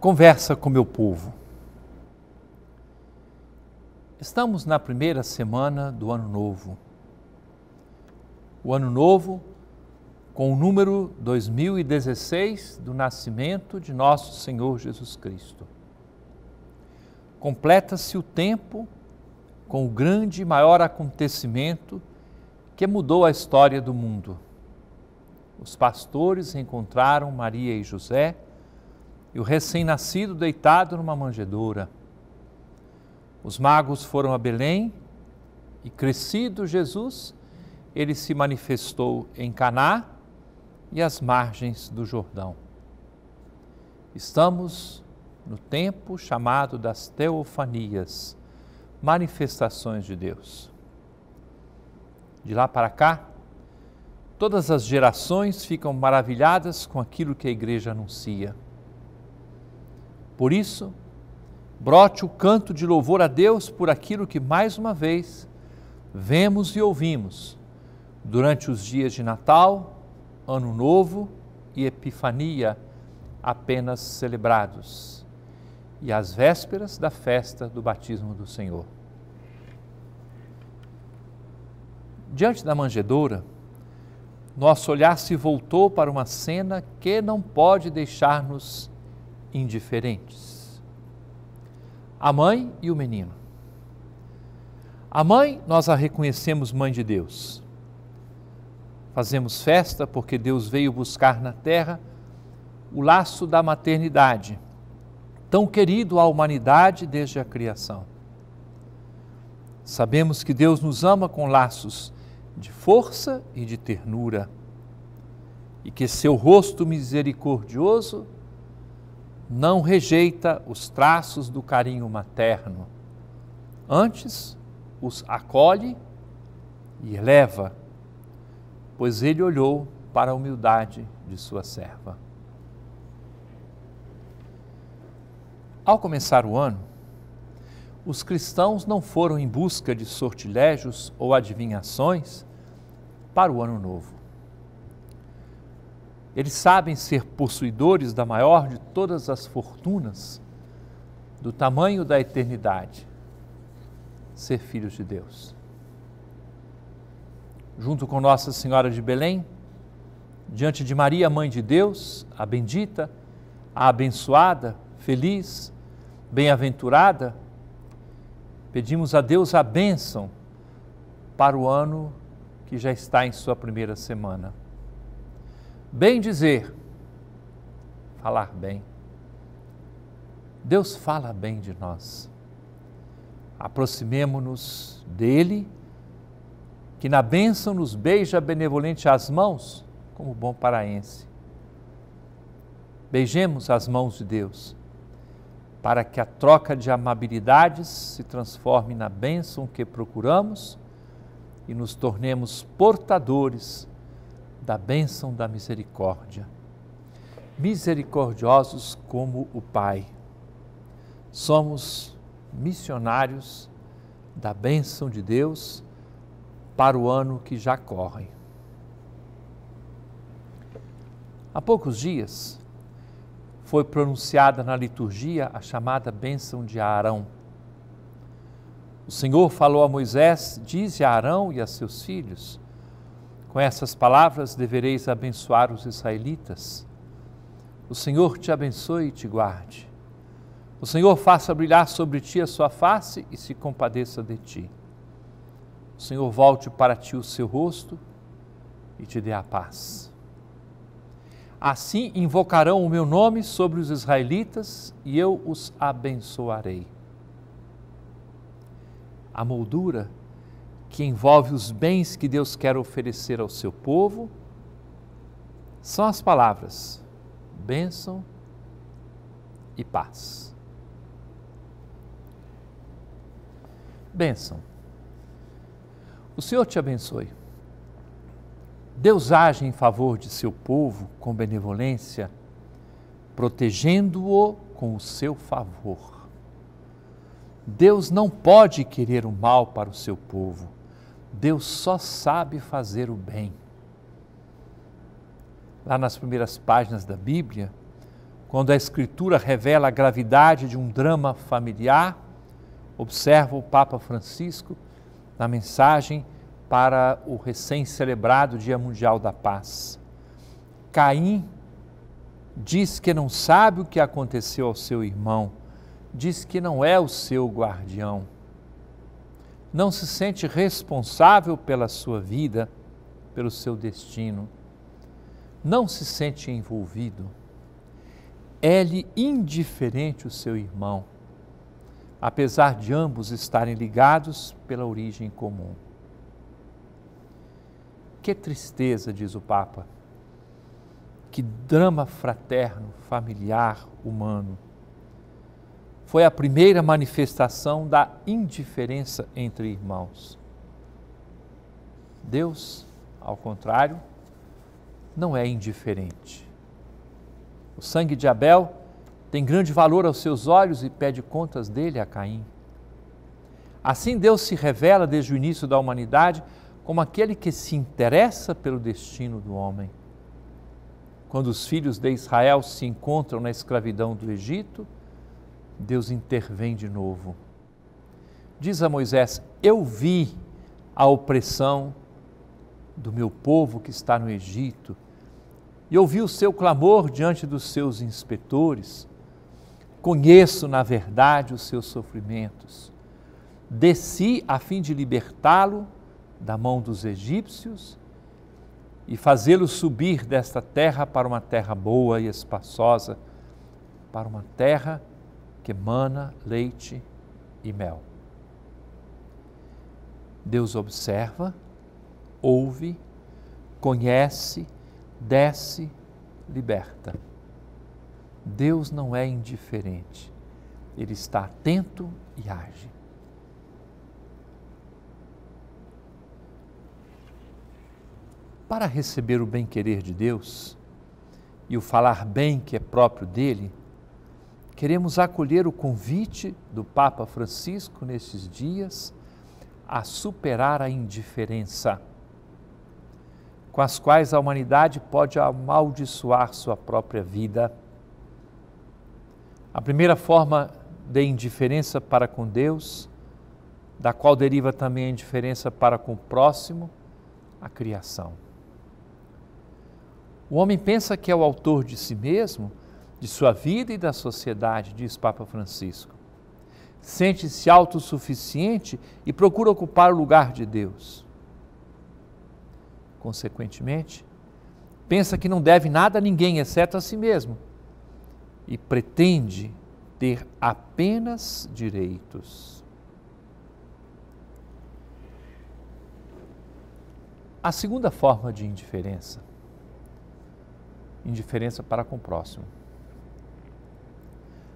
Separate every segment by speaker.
Speaker 1: Conversa com meu povo. Estamos na primeira semana do Ano Novo. O Ano Novo com o número 2016 do nascimento de nosso Senhor Jesus Cristo. Completa-se o tempo com o grande e maior acontecimento que mudou a história do mundo. Os pastores encontraram Maria e José e o recém-nascido deitado numa manjedoura. Os magos foram a Belém e, crescido Jesus, ele se manifestou em Caná e às margens do Jordão. Estamos no tempo chamado das teofanias, manifestações de Deus. De lá para cá, todas as gerações ficam maravilhadas com aquilo que a igreja anuncia. Por isso, brote o canto de louvor a Deus por aquilo que mais uma vez vemos e ouvimos durante os dias de Natal, Ano Novo e Epifania apenas celebrados, e as vésperas da festa do batismo do Senhor. Diante da manjedoura, nosso olhar se voltou para uma cena que não pode deixar-nos indiferentes. A mãe e o menino. A mãe, nós a reconhecemos mãe de Deus. Fazemos festa porque Deus veio buscar na terra o laço da maternidade, tão querido à humanidade desde a criação. Sabemos que Deus nos ama com laços de força e de ternura, e que seu rosto misericordioso não rejeita os traços do carinho materno, antes os acolhe e eleva, pois ele olhou para a humildade de sua serva. Ao começar o ano, os cristãos não foram em busca de sortilégios ou adivinhações para o ano novo. Eles sabem ser possuidores da maior de todas as fortunas do tamanho da eternidade, ser filhos de Deus. Junto com Nossa Senhora de Belém, diante de Maria, Mãe de Deus, a bendita, a abençoada, feliz, bem-aventurada, pedimos a Deus a bênção para o ano que já está em sua primeira semana. Bem dizer, falar bem. Deus fala bem de nós. Aproximemo-nos dele, que na bênção nos beija benevolente as mãos, como bom paraense. Beijemos as mãos de Deus, para que a troca de amabilidades se transforme na bênção que procuramos e nos tornemos portadores da bênção da misericórdia misericordiosos como o Pai. Somos missionários da bênção de Deus para o ano que já corre. Há poucos dias foi pronunciada na liturgia a chamada bênção de Arão. O Senhor falou a Moisés: Dize a Arão e a seus filhos: Com essas palavras devereis abençoar os israelitas o Senhor te abençoe e te guarde. O Senhor faça brilhar sobre ti a sua face e se compadeça de ti. O Senhor volte para ti o seu rosto e te dê a paz. Assim invocarão o meu nome sobre os israelitas e eu os abençoarei. A moldura que envolve os bens que Deus quer oferecer ao seu povo são as palavras bênção e paz. Bênção. O Senhor te abençoe. Deus age em favor de seu povo com benevolência, protegendo-o com o seu favor. Deus não pode querer o mal para o seu povo. Deus só sabe fazer o bem lá nas primeiras páginas da Bíblia, quando a Escritura revela a gravidade de um drama familiar, observa o Papa Francisco na mensagem para o recém-celebrado Dia Mundial da Paz. Caim diz que não sabe o que aconteceu ao seu irmão, diz que não é o seu guardião, não se sente responsável pela sua vida, pelo seu destino não se sente envolvido, é-lhe indiferente o seu irmão, apesar de ambos estarem ligados pela origem comum. Que tristeza, diz o Papa, que drama fraterno, familiar, humano. Foi a primeira manifestação da indiferença entre irmãos. Deus, ao contrário, não é indiferente. O sangue de Abel tem grande valor aos seus olhos e pede contas dele a Caim. Assim, Deus se revela desde o início da humanidade como aquele que se interessa pelo destino do homem. Quando os filhos de Israel se encontram na escravidão do Egito, Deus intervém de novo. Diz a Moisés: Eu vi a opressão do meu povo que está no Egito e ouvi o seu clamor diante dos seus inspetores. Conheço, na verdade, os seus sofrimentos. Desci a fim de libertá-lo da mão dos egípcios e fazê-lo subir desta terra para uma terra boa e espaçosa, para uma terra que emana leite e mel. Deus observa, ouve, conhece, desce, liberta. Deus não é indiferente, Ele está atento e age. Para receber o bem-querer de Deus e o falar bem que é próprio dele, queremos acolher o convite do Papa Francisco nesses dias a superar a indiferença com as quais a humanidade pode amaldiçoar sua própria vida. A primeira forma de indiferença para com Deus, da qual deriva também a indiferença para com o próximo, a criação. O homem pensa que é o autor de si mesmo, de sua vida e da sociedade, diz Papa Francisco. Sente-se autossuficiente e procura ocupar o lugar de Deus. Consequentemente, pensa que não deve nada a ninguém exceto a si mesmo e pretende ter apenas direitos. A segunda forma de indiferença, indiferença para com o próximo,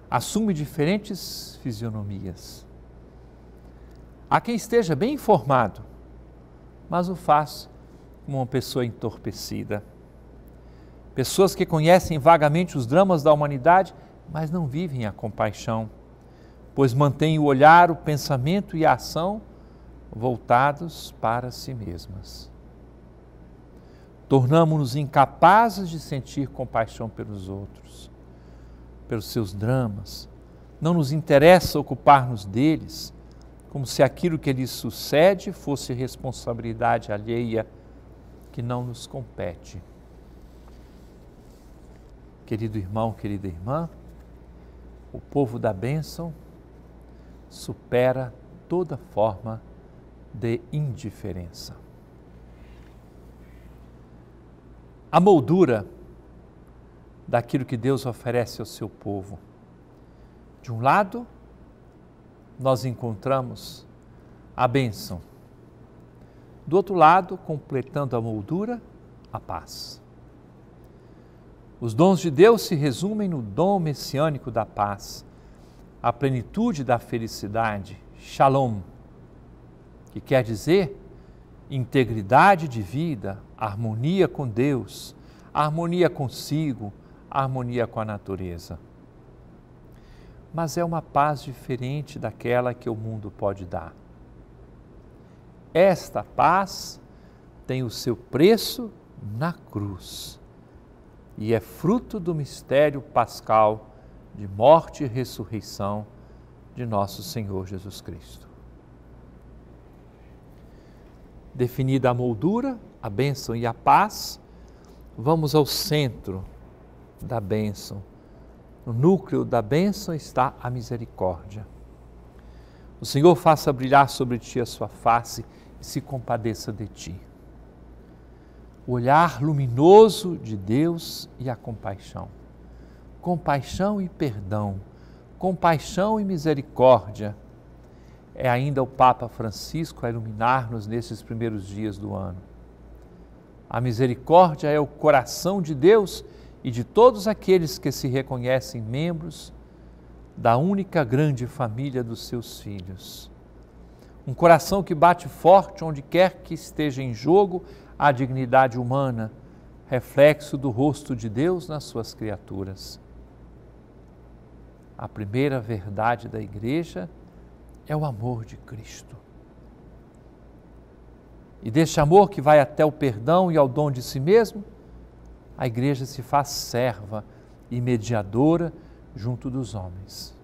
Speaker 1: assume diferentes fisionomias. Há quem esteja bem informado, mas o faz como uma pessoa entorpecida. Pessoas que conhecem vagamente os dramas da humanidade, mas não vivem a compaixão, pois mantêm o olhar, o pensamento e a ação voltados para si mesmas. Tornamos-nos incapazes de sentir compaixão pelos outros, pelos seus dramas. Não nos interessa ocupar-nos deles, como se aquilo que lhes sucede fosse responsabilidade alheia que não nos compete. Querido irmão, querida irmã, o povo da bênção supera toda forma de indiferença. A moldura daquilo que Deus oferece ao seu povo. De um lado, nós encontramos a bênção do outro lado, completando a moldura, a paz. Os dons de Deus se resumem no dom messiânico da paz, a plenitude da felicidade, shalom, que quer dizer integridade de vida, harmonia com Deus, harmonia consigo, harmonia com a natureza. Mas é uma paz diferente daquela que o mundo pode dar esta paz tem o seu preço na cruz e é fruto do mistério pascal de morte e ressurreição de nosso Senhor Jesus Cristo. Definida a moldura, a bênção e a paz, vamos ao centro da bênção. No núcleo da bênção está a misericórdia. O Senhor faça brilhar sobre ti a sua face se compadeça de ti. O olhar luminoso de Deus e a compaixão. Compaixão e perdão, compaixão e misericórdia. É ainda o Papa Francisco a iluminar-nos nesses primeiros dias do ano. A misericórdia é o coração de Deus e de todos aqueles que se reconhecem membros da única grande família dos seus filhos um coração que bate forte onde quer que esteja em jogo a dignidade humana, reflexo do rosto de Deus nas suas criaturas. A primeira verdade da Igreja é o amor de Cristo. E deste amor que vai até o perdão e ao dom de si mesmo, a Igreja se faz serva e mediadora junto dos homens.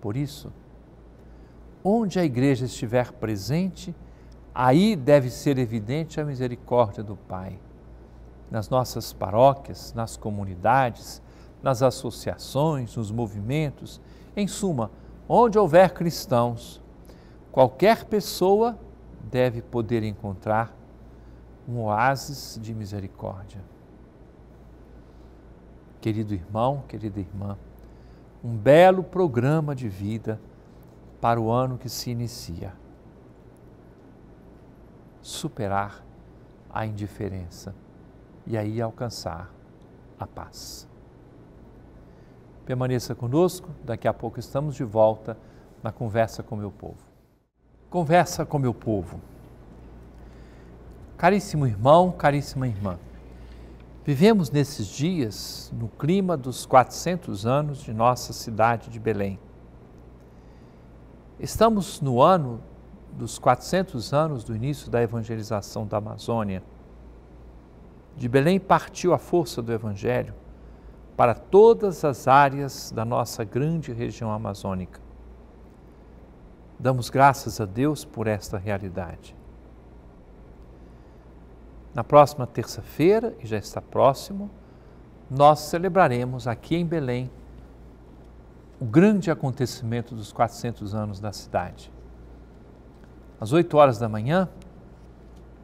Speaker 1: Por isso, Onde a igreja estiver presente, aí deve ser evidente a misericórdia do Pai. Nas nossas paróquias, nas comunidades, nas associações, nos movimentos, em suma, onde houver cristãos, qualquer pessoa deve poder encontrar um oásis de misericórdia. Querido irmão, querida irmã, um belo programa de vida para o ano que se inicia. Superar a indiferença e aí alcançar a paz. Permaneça conosco, daqui a pouco estamos de volta na Conversa com Meu Povo. Conversa com Meu Povo. Caríssimo irmão, caríssima irmã, vivemos nesses dias no clima dos 400 anos de nossa cidade de Belém Estamos no ano dos 400 anos do início da evangelização da Amazônia. De Belém partiu a força do Evangelho para todas as áreas da nossa grande região amazônica. Damos graças a Deus por esta realidade. Na próxima terça-feira, e já está próximo, nós celebraremos aqui em Belém o grande acontecimento dos 400 anos da cidade. Às 8 horas da manhã,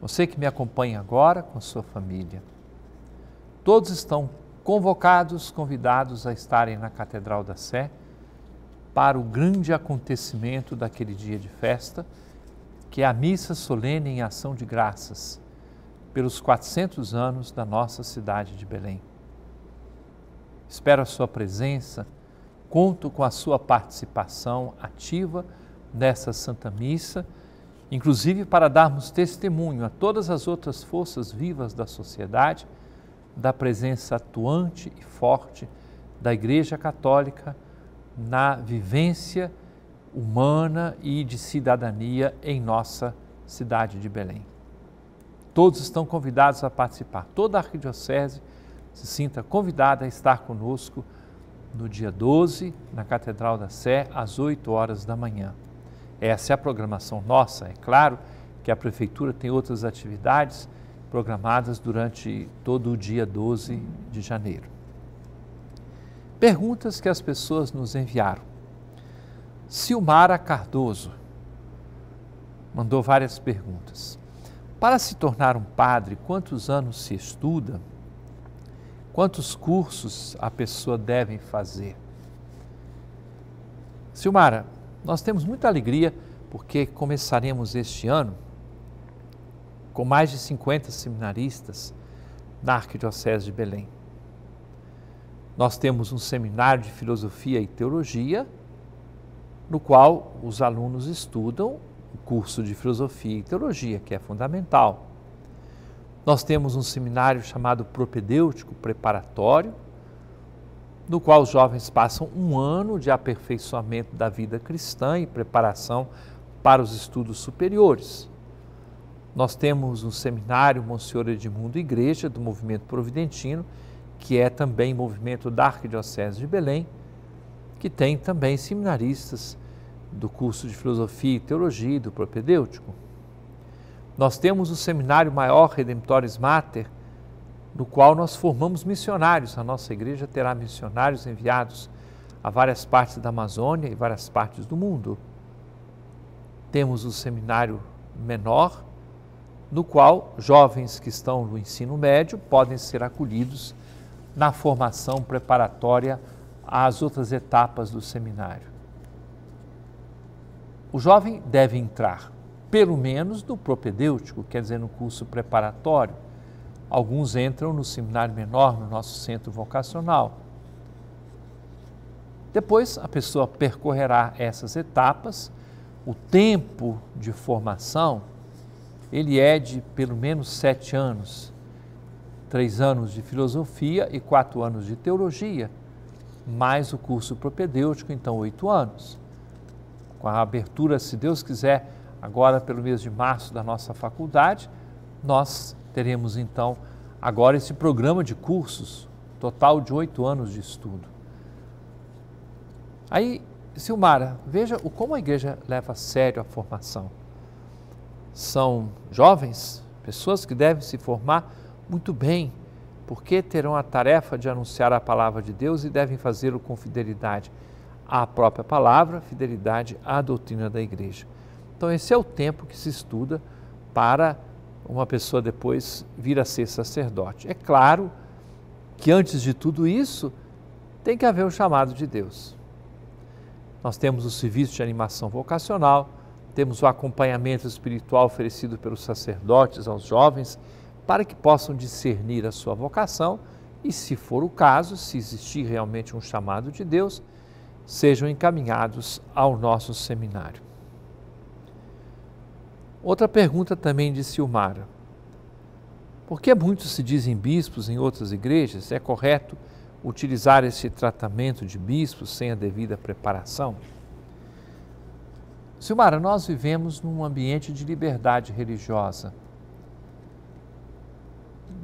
Speaker 1: você que me acompanha agora com sua família, todos estão convocados, convidados a estarem na Catedral da Sé para o grande acontecimento daquele dia de festa, que é a missa solene em ação de graças pelos 400 anos da nossa cidade de Belém. Espero a sua presença Conto com a sua participação ativa nessa Santa Missa, inclusive para darmos testemunho a todas as outras forças vivas da sociedade da presença atuante e forte da Igreja Católica na vivência humana e de cidadania em nossa cidade de Belém. Todos estão convidados a participar, toda a arquidiocese se sinta convidada a estar conosco no dia 12, na Catedral da Sé, às 8 horas da manhã. Essa é a programação nossa, é claro que a Prefeitura tem outras atividades programadas durante todo o dia 12 de janeiro. Perguntas que as pessoas nos enviaram. Silmara Cardoso mandou várias perguntas. Para se tornar um padre, quantos anos se estuda? Quantos cursos a pessoa deve fazer? Silmara, nós temos muita alegria porque começaremos este ano com mais de 50 seminaristas na Arquidiocese de Belém. Nós temos um seminário de filosofia e teologia, no qual os alunos estudam o curso de filosofia e teologia, que é fundamental. Nós temos um seminário chamado Propedêutico Preparatório, no qual os jovens passam um ano de aperfeiçoamento da vida cristã e preparação para os estudos superiores. Nós temos um seminário Monsenhor Edmundo Igreja, do movimento providentino, que é também movimento da Arquidiocese de Belém, que tem também seminaristas do curso de Filosofia e Teologia e do Propedêutico. Nós temos o seminário maior Redemptoris Mater, no qual nós formamos missionários. A nossa igreja terá missionários enviados a várias partes da Amazônia e várias partes do mundo. Temos o seminário menor, no qual jovens que estão no ensino médio podem ser acolhidos na formação preparatória às outras etapas do seminário. O jovem deve entrar, pelo menos no propedêutico, quer dizer, no curso preparatório. Alguns entram no seminário menor, no nosso centro vocacional. Depois a pessoa percorrerá essas etapas. O tempo de formação ele é de pelo menos sete anos, três anos de filosofia e quatro anos de teologia, mais o curso propedêutico, então oito anos. Com a abertura, se Deus quiser, agora pelo mês de março da nossa faculdade, nós teremos então agora esse programa de cursos, total de oito anos de estudo. Aí, Silmara, veja o, como a igreja leva a sério a formação. São jovens, pessoas que devem se formar muito bem, porque terão a tarefa de anunciar a palavra de Deus e devem fazê-lo com fidelidade à própria palavra, fidelidade à doutrina da igreja. Então, esse é o tempo que se estuda para uma pessoa depois vir a ser sacerdote. É claro que antes de tudo isso, tem que haver o chamado de Deus. Nós temos o serviço de animação vocacional, temos o acompanhamento espiritual oferecido pelos sacerdotes aos jovens para que possam discernir a sua vocação e, se for o caso, se existir realmente um chamado de Deus, sejam encaminhados ao nosso seminário. Outra pergunta também de Silmara. Por que muitos se dizem bispos em outras igrejas? É correto utilizar esse tratamento de bispos sem a devida preparação? Silmara, nós vivemos num ambiente de liberdade religiosa.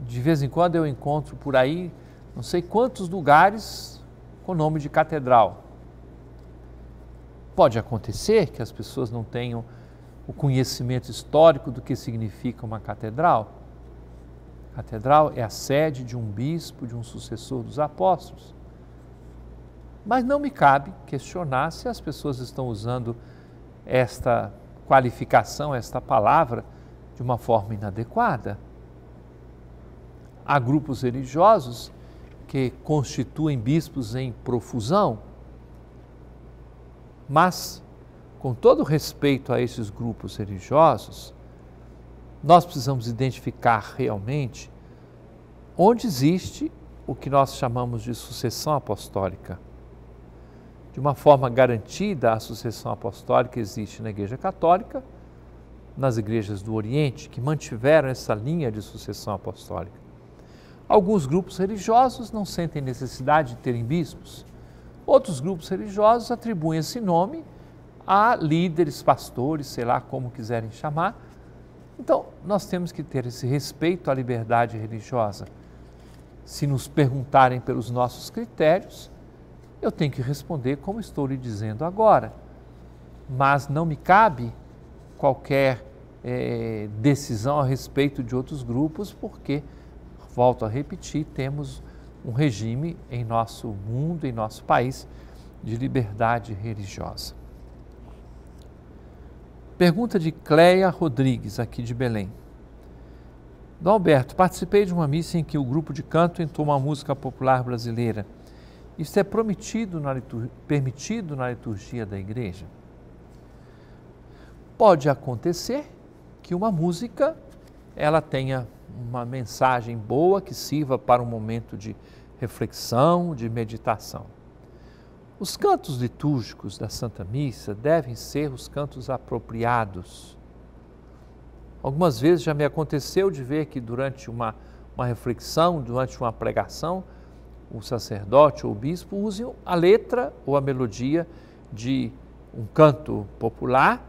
Speaker 1: De vez em quando eu encontro por aí não sei quantos lugares com nome de catedral. Pode acontecer que as pessoas não tenham o conhecimento histórico do que significa uma catedral. A catedral é a sede de um bispo, de um sucessor dos apóstolos. Mas não me cabe questionar se as pessoas estão usando esta qualificação, esta palavra, de uma forma inadequada. Há grupos religiosos que constituem bispos em profusão, mas com todo respeito a esses grupos religiosos, nós precisamos identificar realmente onde existe o que nós chamamos de sucessão apostólica. De uma forma garantida, a sucessão apostólica existe na Igreja Católica, nas igrejas do Oriente, que mantiveram essa linha de sucessão apostólica. Alguns grupos religiosos não sentem necessidade de terem bispos. Outros grupos religiosos atribuem esse nome a líderes, pastores, sei lá como quiserem chamar. Então, nós temos que ter esse respeito à liberdade religiosa. Se nos perguntarem pelos nossos critérios, eu tenho que responder como estou lhe dizendo agora. Mas não me cabe qualquer é, decisão a respeito de outros grupos, porque, volto a repetir, temos um regime em nosso mundo, em nosso país, de liberdade religiosa. Pergunta de Cleia Rodrigues, aqui de Belém. Do Alberto, participei de uma missa em que o grupo de canto entoou uma música popular brasileira. Isso é prometido na liturgia, permitido na liturgia da igreja? Pode acontecer que uma música ela tenha uma mensagem boa que sirva para um momento de reflexão, de meditação. Os cantos litúrgicos da Santa Missa devem ser os cantos apropriados. Algumas vezes já me aconteceu de ver que durante uma, uma reflexão, durante uma pregação, o sacerdote ou o bispo use a letra ou a melodia de um canto popular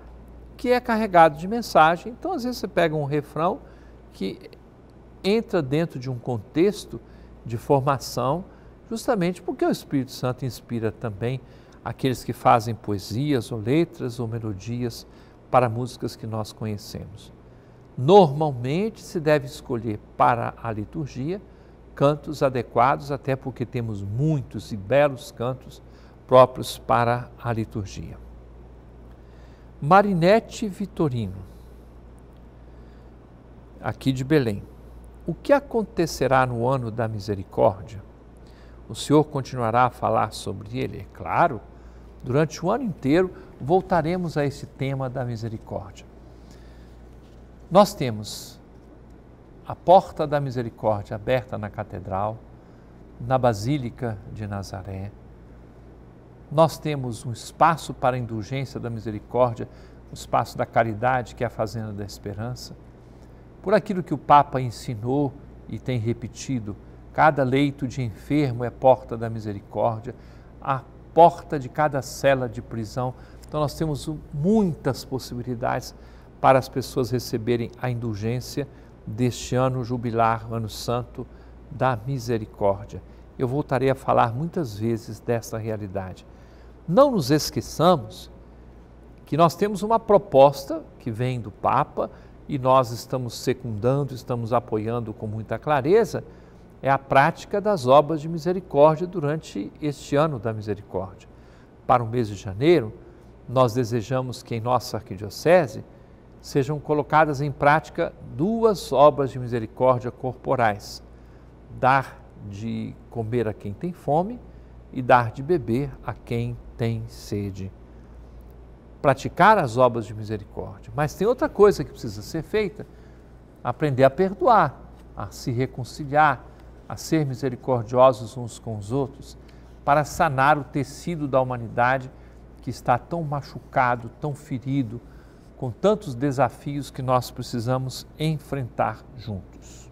Speaker 1: que é carregado de mensagem. Então, às vezes, você pega um refrão que entra dentro de um contexto de formação justamente porque o Espírito Santo inspira também aqueles que fazem poesias ou letras ou melodias para músicas que nós conhecemos. Normalmente se deve escolher para a liturgia cantos adequados, até porque temos muitos e belos cantos próprios para a liturgia. Marinete Vitorino, aqui de Belém. O que acontecerá no ano da misericórdia? O Senhor continuará a falar sobre ele? É claro. Durante o ano inteiro voltaremos a esse tema da misericórdia. Nós temos a porta da misericórdia aberta na catedral, na Basílica de Nazaré. Nós temos um espaço para a indulgência da misericórdia, o um espaço da caridade, que é a Fazenda da Esperança. Por aquilo que o Papa ensinou e tem repetido, Cada leito de enfermo é porta da misericórdia, a porta de cada cela de prisão. Então nós temos muitas possibilidades para as pessoas receberem a indulgência deste ano jubilar, ano santo da misericórdia. Eu voltarei a falar muitas vezes dessa realidade. Não nos esqueçamos que nós temos uma proposta que vem do Papa e nós estamos secundando, estamos apoiando com muita clareza é a prática das obras de misericórdia durante este ano da misericórdia. Para o mês de janeiro, nós desejamos que em nossa arquidiocese sejam colocadas em prática duas obras de misericórdia corporais: dar de comer a quem tem fome e dar de beber a quem tem sede. Praticar as obras de misericórdia. Mas tem outra coisa que precisa ser feita: aprender a perdoar, a se reconciliar, a ser misericordiosos uns com os outros, para sanar o tecido da humanidade que está tão machucado, tão ferido, com tantos desafios que nós precisamos enfrentar juntos.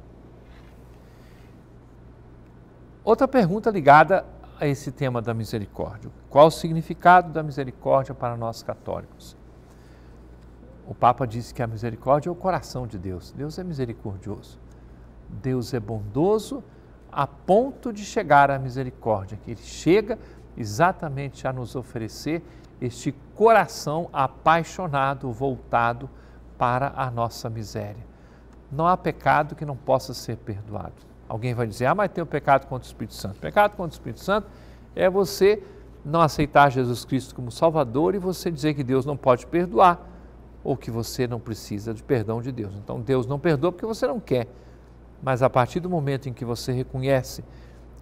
Speaker 1: Outra pergunta ligada a esse tema da misericórdia. Qual o significado da misericórdia para nós católicos? O Papa disse que a misericórdia é o coração de Deus. Deus é misericordioso. Deus é bondoso a ponto de chegar à misericórdia, que ele chega exatamente a nos oferecer este coração apaixonado, voltado para a nossa miséria. Não há pecado que não possa ser perdoado. Alguém vai dizer, ah, mas tem o pecado contra o Espírito Santo. O pecado contra o Espírito Santo é você não aceitar Jesus Cristo como Salvador e você dizer que Deus não pode perdoar ou que você não precisa de perdão de Deus. Então Deus não perdoa porque você não quer. Mas a partir do momento em que você reconhece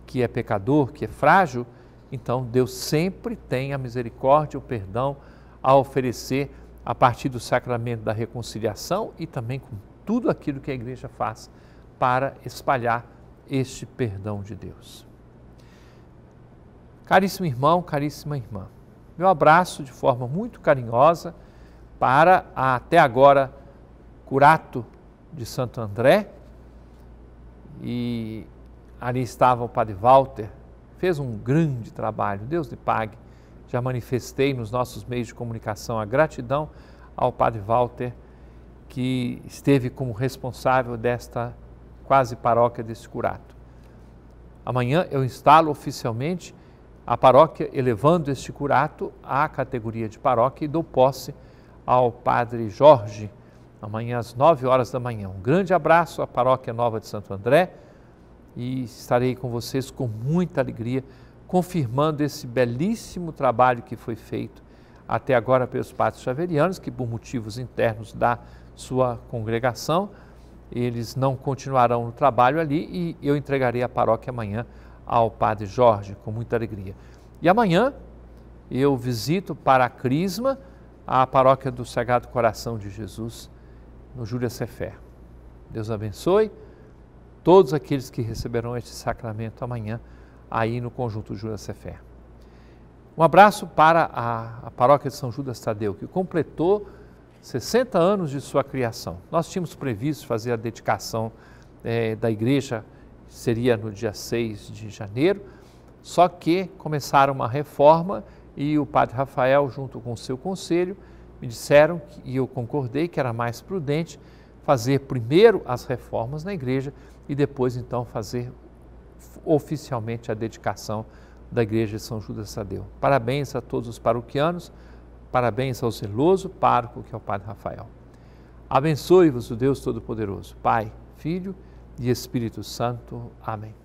Speaker 1: que é pecador, que é frágil, então Deus sempre tem a misericórdia, o perdão a oferecer a partir do sacramento da reconciliação e também com tudo aquilo que a igreja faz para espalhar este perdão de Deus. Caríssimo irmão, caríssima irmã, meu abraço de forma muito carinhosa para a até agora curato de Santo André, e ali estava o padre Walter, fez um grande trabalho, Deus lhe pague. Já manifestei nos nossos meios de comunicação a gratidão ao padre Walter, que esteve como responsável desta quase paróquia desse curato. Amanhã eu instalo oficialmente a paróquia, elevando este curato à categoria de paróquia e dou posse ao padre Jorge, amanhã às 9 horas da manhã. Um grande abraço à Paróquia Nova de Santo André e estarei com vocês com muita alegria, confirmando esse belíssimo trabalho que foi feito até agora pelos padres xaverianos, que por motivos internos da sua congregação, eles não continuarão no trabalho ali e eu entregarei a paróquia amanhã ao padre Jorge, com muita alegria. E amanhã eu visito para a Crisma a paróquia do Sagrado Coração de Jesus no Júlia Cefé. Deus abençoe todos aqueles que receberão este sacramento amanhã, aí no Conjunto Júlia Cefé. Um abraço para a, a paróquia de São Judas Tadeu, que completou 60 anos de sua criação. Nós tínhamos previsto fazer a dedicação é, da igreja, seria no dia 6 de janeiro, só que começaram uma reforma e o padre Rafael, junto com o seu conselho, me disseram, e eu concordei, que era mais prudente fazer primeiro as reformas na igreja e depois então fazer oficialmente a dedicação da igreja de São Judas Tadeu. Parabéns a todos os paroquianos, parabéns ao zeloso parco que é o Padre Rafael. Abençoe-vos o Deus Todo-Poderoso, Pai, Filho e Espírito Santo. Amém.